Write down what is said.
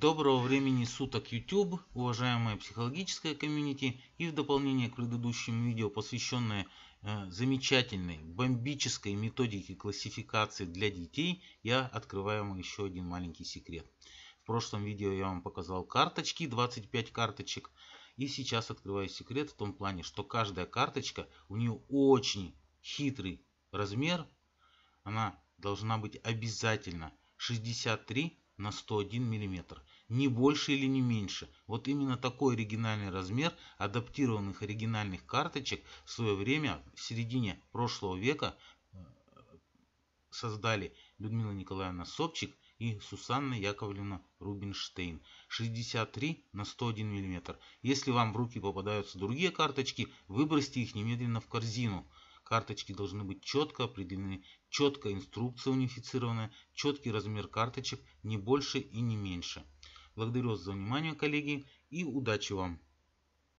Доброго времени суток YouTube, уважаемая психологическая комьюнити и в дополнение к предыдущему видео, посвященное э, замечательной бомбической методике классификации для детей, я открываю вам еще один маленький секрет. В прошлом видео я вам показал карточки, 25 карточек. И сейчас открываю секрет в том плане, что каждая карточка, у нее очень хитрый размер. Она должна быть обязательно 63 на 101 мм. Не больше или не меньше. Вот именно такой оригинальный размер адаптированных оригинальных карточек в свое время, в середине прошлого века, э, создали Людмила Николаевна Собчик и Сусанна Яковлевна Рубинштейн. 63 на 101 мм. Если вам в руки попадаются другие карточки, выбросьте их немедленно в корзину. Карточки должны быть четко определены, четкая инструкция унифицированная, четкий размер карточек, не больше и не меньше. Благодарю вас за внимание, коллеги, и удачи вам!